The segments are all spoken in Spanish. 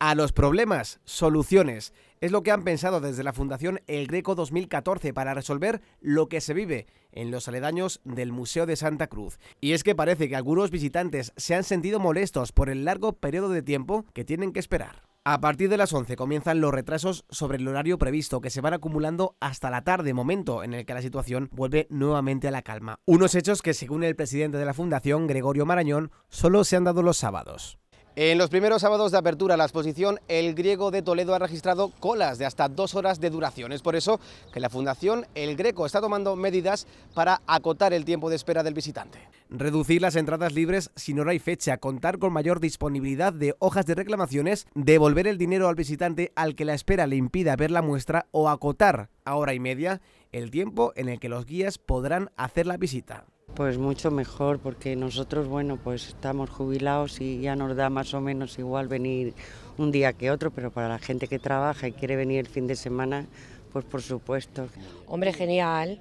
a los problemas, soluciones. Es lo que han pensado desde la Fundación El Greco 2014 para resolver lo que se vive en los aledaños del Museo de Santa Cruz. Y es que parece que algunos visitantes se han sentido molestos por el largo periodo de tiempo que tienen que esperar. A partir de las 11 comienzan los retrasos sobre el horario previsto, que se van acumulando hasta la tarde, momento en el que la situación vuelve nuevamente a la calma. Unos hechos que, según el presidente de la Fundación, Gregorio Marañón, solo se han dado los sábados. En los primeros sábados de apertura a la exposición, el griego de Toledo ha registrado colas de hasta dos horas de duración. Es por eso que la Fundación El Greco está tomando medidas para acotar el tiempo de espera del visitante. Reducir las entradas libres sin hora y fecha, contar con mayor disponibilidad de hojas de reclamaciones, devolver el dinero al visitante al que la espera le impida ver la muestra o acotar a hora y media el tiempo en el que los guías podrán hacer la visita. Pues mucho mejor, porque nosotros, bueno, pues estamos jubilados y ya nos da más o menos igual venir un día que otro, pero para la gente que trabaja y quiere venir el fin de semana, pues por supuesto. Hombre, genial,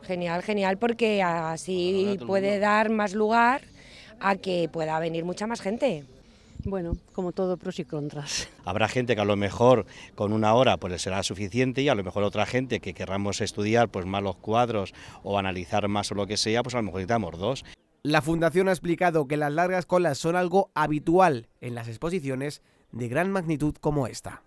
genial, genial, porque así puede dar más lugar a que pueda venir mucha más gente. Bueno, como todo, pros y contras. Habrá gente que a lo mejor con una hora pues será suficiente y a lo mejor otra gente que querramos estudiar pues más los cuadros o analizar más o lo que sea, pues a lo mejor necesitamos dos. La fundación ha explicado que las largas colas son algo habitual en las exposiciones de gran magnitud como esta.